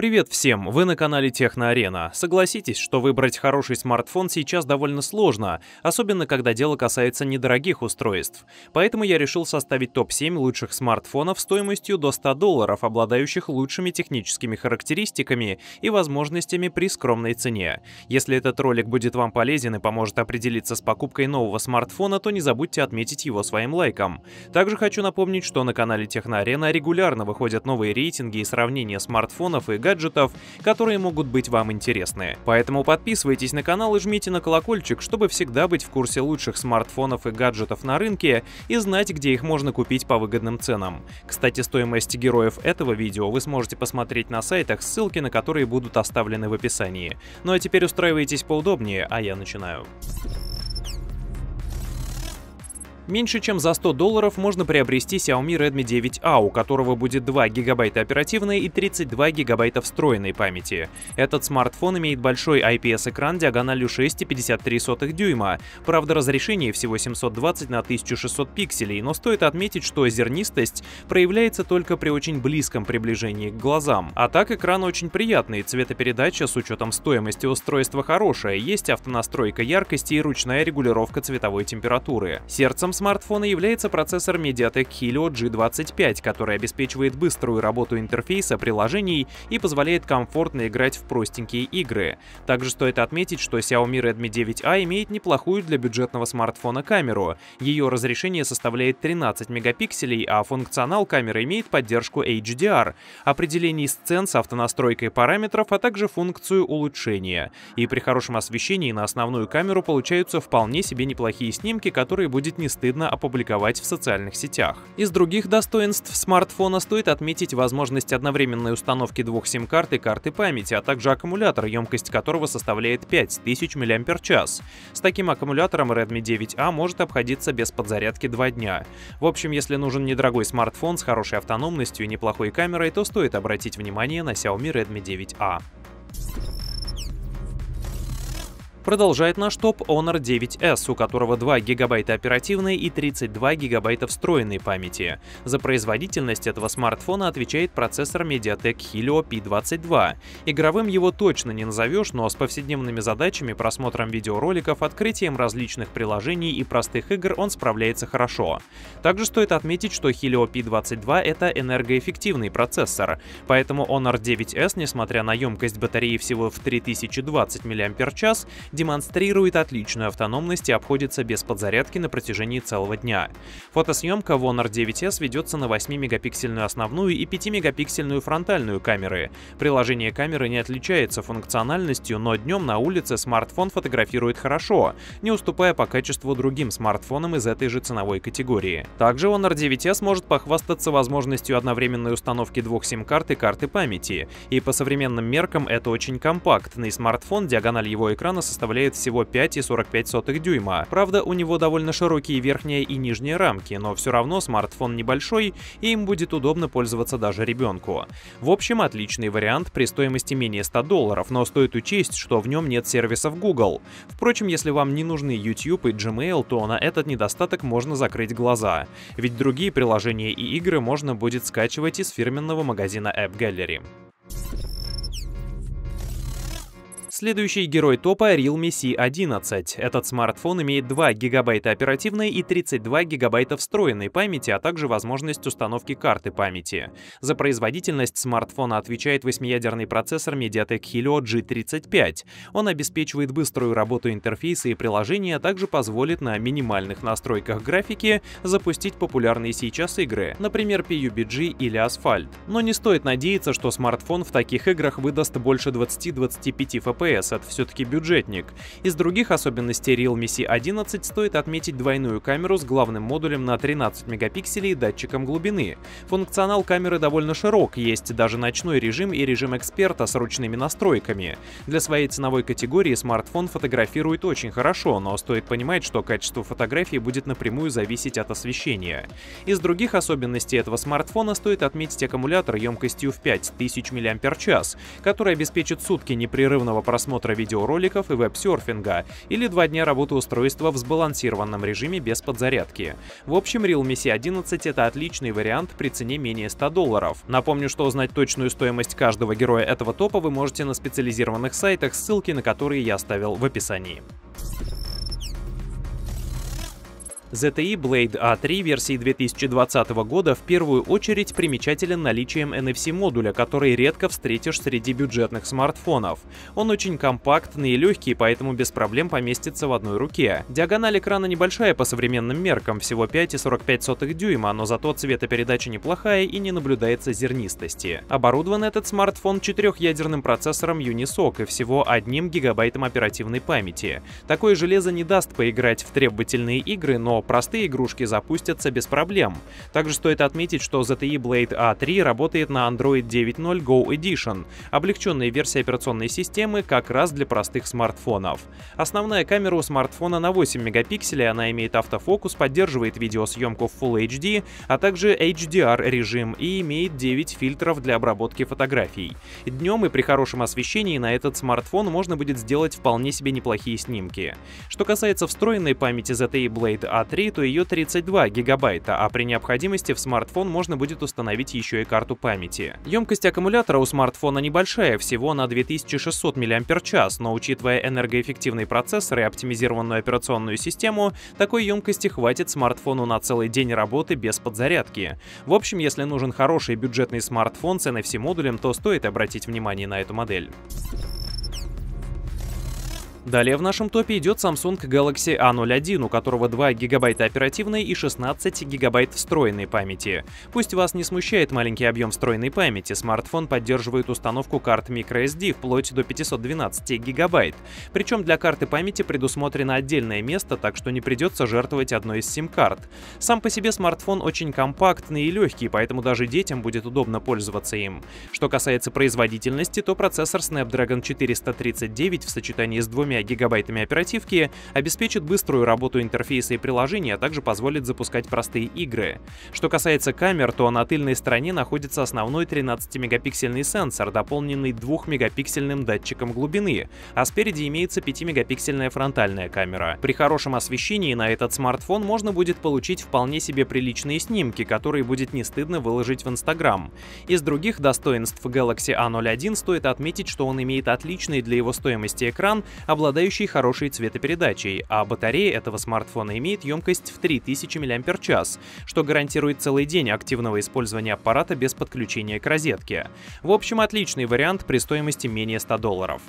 Привет всем, вы на канале Техноарена. Согласитесь, что выбрать хороший смартфон сейчас довольно сложно, особенно когда дело касается недорогих устройств. Поэтому я решил составить топ-7 лучших смартфонов стоимостью до 100 долларов, обладающих лучшими техническими характеристиками и возможностями при скромной цене. Если этот ролик будет вам полезен и поможет определиться с покупкой нового смартфона, то не забудьте отметить его своим лайком. Также хочу напомнить, что на канале Техноарена регулярно выходят новые рейтинги и сравнения смартфонов и гаджетов, гаджетов, которые могут быть вам интересны. Поэтому подписывайтесь на канал и жмите на колокольчик, чтобы всегда быть в курсе лучших смартфонов и гаджетов на рынке и знать, где их можно купить по выгодным ценам. Кстати, стоимость героев этого видео вы сможете посмотреть на сайтах, ссылки на которые будут оставлены в описании. Ну а теперь устраивайтесь поудобнее, а я начинаю. Меньше чем за 100 долларов можно приобрести Xiaomi Redmi 9A, у которого будет 2 гигабайта оперативной и 32 гигабайта встроенной памяти. Этот смартфон имеет большой IPS-экран диагональю 6,53 дюйма. Правда, разрешение всего 720 на 1600 пикселей, но стоит отметить, что зернистость проявляется только при очень близком приближении к глазам. А так экран очень приятный, цветопередача с учетом стоимости устройства хорошая, есть автонастройка яркости и ручная регулировка цветовой температуры. Сердцем смартфона является процессор MediaTek Helio G25, который обеспечивает быструю работу интерфейса приложений и позволяет комфортно играть в простенькие игры. Также стоит отметить, что Xiaomi Redmi 9A имеет неплохую для бюджетного смартфона камеру. Ее разрешение составляет 13 мегапикселей, а функционал камеры имеет поддержку HDR, определение сцен с автонастройкой параметров, а также функцию улучшения. И при хорошем освещении на основную камеру получаются вполне себе неплохие снимки, которые будет не стыдно стыдно опубликовать в социальных сетях. Из других достоинств смартфона стоит отметить возможность одновременной установки двух сим-карт и карты памяти, а также аккумулятор, емкость которого составляет 5000 мАч. С таким аккумулятором Redmi 9A может обходиться без подзарядки 2 дня. В общем, если нужен недорогой смартфон с хорошей автономностью и неплохой камерой, то стоит обратить внимание на Xiaomi Redmi 9A. Продолжает наш топ Honor 9S, у которого 2 гигабайта оперативной и 32 гигабайта встроенной памяти. За производительность этого смартфона отвечает процессор Mediatek Helio P22. Игровым его точно не назовешь, но с повседневными задачами, просмотром видеороликов, открытием различных приложений и простых игр он справляется хорошо. Также стоит отметить, что Helio P22 — это энергоэффективный процессор, поэтому Honor 9S, несмотря на емкость батареи всего в 3020 мАч, демонстрирует отличную автономность и обходится без подзарядки на протяжении целого дня. Фотосъемка в Honor 9S ведется на 8-мегапиксельную основную и 5-мегапиксельную фронтальную камеры. Приложение камеры не отличается функциональностью, но днем на улице смартфон фотографирует хорошо, не уступая по качеству другим смартфонам из этой же ценовой категории. Также Honor 9S может похвастаться возможностью одновременной установки двух сим-карт и карты памяти. И по современным меркам это очень компактный смартфон, диагональ его экрана составляет составляет всего 5,45 дюйма. Правда, у него довольно широкие верхняя и нижняя рамки, но все равно смартфон небольшой, и им будет удобно пользоваться даже ребенку. В общем, отличный вариант при стоимости менее 100 долларов, но стоит учесть, что в нем нет сервисов Google. Впрочем, если вам не нужны YouTube и Gmail, то на этот недостаток можно закрыть глаза, ведь другие приложения и игры можно будет скачивать из фирменного магазина AppGallery. Gallery. Следующий герой топа Realme C11. Этот смартфон имеет 2 гигабайта оперативной и 32 гигабайта встроенной памяти, а также возможность установки карты памяти. За производительность смартфона отвечает восьмиядерный процессор MediaTek Helio G35. Он обеспечивает быструю работу интерфейса и приложения, а также позволит на минимальных настройках графики запустить популярные сейчас игры, например, PUBG или Asphalt. Но не стоит надеяться, что смартфон в таких играх выдаст больше 20-25 FPS, ПС, это все-таки бюджетник. Из других особенностей Realme C11 стоит отметить двойную камеру с главным модулем на 13 мегапикселей и датчиком глубины. Функционал камеры довольно широк, есть даже ночной режим и режим эксперта с ручными настройками. Для своей ценовой категории смартфон фотографирует очень хорошо, но стоит понимать, что качество фотографии будет напрямую зависеть от освещения. Из других особенностей этого смартфона стоит отметить аккумулятор емкостью в 5000 мАч, который обеспечит сутки непрерывного просмотра просмотра видеороликов и веб-серфинга, или два дня работы устройства в сбалансированном режиме без подзарядки. В общем, Realme C11 это отличный вариант при цене менее 100 долларов. Напомню, что узнать точную стоимость каждого героя этого топа вы можете на специализированных сайтах, ссылки на которые я оставил в описании. ZTE Blade A3 версии 2020 года в первую очередь примечателен наличием NFC-модуля, который редко встретишь среди бюджетных смартфонов. Он очень компактный и легкий, поэтому без проблем поместится в одной руке. Диагональ экрана небольшая по современным меркам, всего 5,45 дюйма, но зато цветопередача неплохая и не наблюдается зернистости. Оборудован этот смартфон четырехъядерным процессором Unisoc и всего одним гигабайтом оперативной памяти. Такое железо не даст поиграть в требовательные игры, но простые игрушки запустятся без проблем. Также стоит отметить, что ZTE Blade A3 работает на Android 9.0 Go Edition, облегченной версии операционной системы как раз для простых смартфонов. Основная камера у смартфона на 8 мегапикселей, она имеет автофокус, поддерживает видеосъемку в Full HD, а также HDR режим и имеет 9 фильтров для обработки фотографий. Днем и при хорошем освещении на этот смартфон можно будет сделать вполне себе неплохие снимки. Что касается встроенной памяти ZTE Blade A3, 3, то ее 32 гигабайта, а при необходимости в смартфон можно будет установить еще и карту памяти. Емкость аккумулятора у смартфона небольшая, всего на 2600 мАч, но учитывая энергоэффективный процессор и оптимизированную операционную систему, такой емкости хватит смартфону на целый день работы без подзарядки. В общем, если нужен хороший бюджетный смартфон с NFC-модулем, то стоит обратить внимание на эту модель. Далее в нашем топе идет Samsung Galaxy A01, у которого 2 гигабайта оперативной и 16 гигабайт встроенной памяти. Пусть вас не смущает маленький объем встроенной памяти, смартфон поддерживает установку карт microSD вплоть до 512 гигабайт. Причем для карты памяти предусмотрено отдельное место, так что не придется жертвовать одной из сим-карт. Сам по себе смартфон очень компактный и легкий, поэтому даже детям будет удобно пользоваться им. Что касается производительности, то процессор Snapdragon 439 в сочетании с двумя гигабайтами оперативки обеспечит быструю работу интерфейса и приложения, а также позволит запускать простые игры. Что касается камер, то на тыльной стороне находится основной 13-мегапиксельный сенсор, дополненный 2-мегапиксельным датчиком глубины, а спереди имеется 5-мегапиксельная фронтальная камера. При хорошем освещении на этот смартфон можно будет получить вполне себе приличные снимки, которые будет не стыдно выложить в Instagram. Из других достоинств Galaxy A01 стоит отметить, что он имеет отличный для его стоимости экран, обладающий хорошей цветопередачей, а батарея этого смартфона имеет емкость в 3000 мАч, что гарантирует целый день активного использования аппарата без подключения к розетке. В общем, отличный вариант при стоимости менее 100 долларов.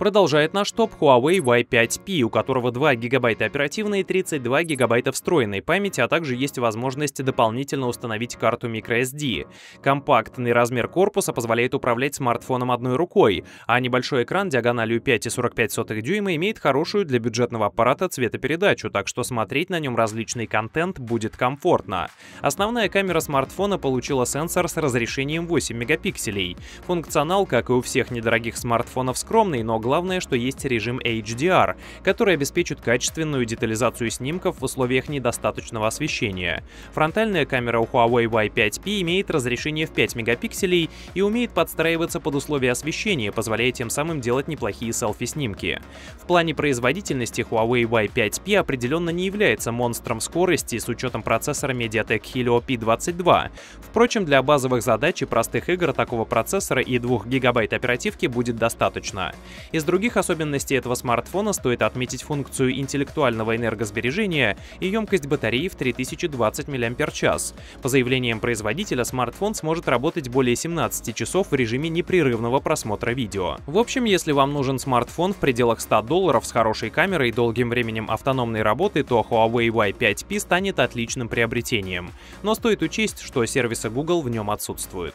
Продолжает наш топ Huawei Y5P, у которого 2 гигабайта оперативной и 32 гигабайта встроенной памяти, а также есть возможность дополнительно установить карту microSD. Компактный размер корпуса позволяет управлять смартфоном одной рукой, а небольшой экран диагональю 5,45 дюйма имеет хорошую для бюджетного аппарата цветопередачу, так что смотреть на нем различный контент будет комфортно. Основная камера смартфона получила сенсор с разрешением 8 мегапикселей. Функционал, как и у всех недорогих смартфонов, скромный, но главное главное, что есть режим HDR, который обеспечит качественную детализацию снимков в условиях недостаточного освещения. Фронтальная камера у Huawei Y5P имеет разрешение в 5 мегапикселей и умеет подстраиваться под условия освещения, позволяя тем самым делать неплохие селфи-снимки. В плане производительности Huawei Y5P определенно не является монстром скорости с учетом процессора MediaTek Helio P22. Впрочем, для базовых задач и простых игр такого процессора и 2 гигабайт оперативки будет достаточно. Из из других особенностей этого смартфона стоит отметить функцию интеллектуального энергосбережения и емкость батареи в 3020 мАч. По заявлениям производителя, смартфон сможет работать более 17 часов в режиме непрерывного просмотра видео. В общем, если вам нужен смартфон в пределах 100 долларов с хорошей камерой и долгим временем автономной работы, то Huawei Y5P станет отличным приобретением. Но стоит учесть, что сервиса Google в нем отсутствуют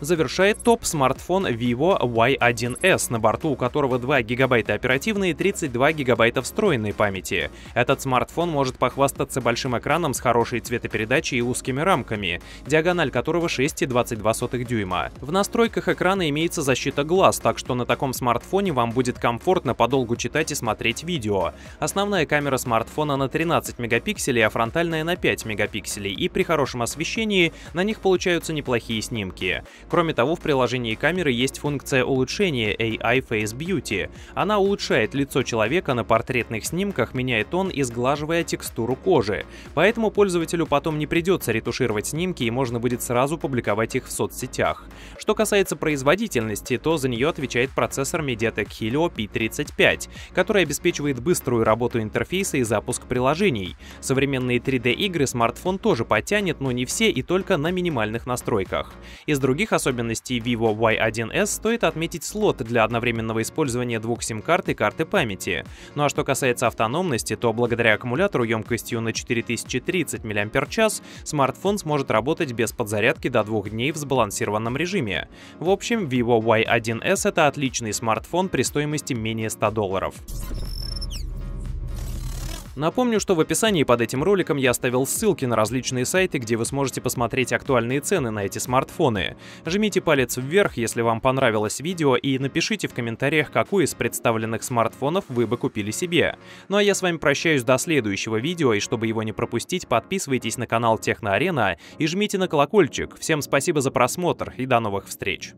завершает топ смартфон Vivo Y1S, на борту у которого 2 гигабайта оперативной и 32 гигабайта встроенной памяти. Этот смартфон может похвастаться большим экраном с хорошей цветопередачей и узкими рамками, диагональ которого 6,22 дюйма. В настройках экрана имеется защита глаз, так что на таком смартфоне вам будет комфортно подолгу читать и смотреть видео. Основная камера смартфона на 13 мегапикселей, а фронтальная на 5 мегапикселей, и при хорошем освещении на них получаются неплохие снимки. Кроме того, в приложении камеры есть функция улучшения AI Face Beauty. Она улучшает лицо человека на портретных снимках, меняя тон и сглаживая текстуру кожи. Поэтому пользователю потом не придется ретушировать снимки и можно будет сразу публиковать их в соцсетях. Что касается производительности, то за нее отвечает процессор MediaTek Helio P35, который обеспечивает быструю работу интерфейса и запуск приложений. Современные 3D-игры смартфон тоже потянет, но не все и только на минимальных настройках. Из других особенностей Vivo Y1S стоит отметить слот для одновременного использования двух сим-карт и карты памяти. Ну а что касается автономности, то благодаря аккумулятору емкостью на 4030 мАч смартфон сможет работать без подзарядки до двух дней в сбалансированном режиме. В общем, Vivo Y1S это отличный смартфон при стоимости менее 100 долларов. Напомню, что в описании под этим роликом я оставил ссылки на различные сайты, где вы сможете посмотреть актуальные цены на эти смартфоны. Жмите палец вверх, если вам понравилось видео, и напишите в комментариях, какой из представленных смартфонов вы бы купили себе. Ну а я с вами прощаюсь до следующего видео, и чтобы его не пропустить, подписывайтесь на канал Техноарена и жмите на колокольчик. Всем спасибо за просмотр и до новых встреч!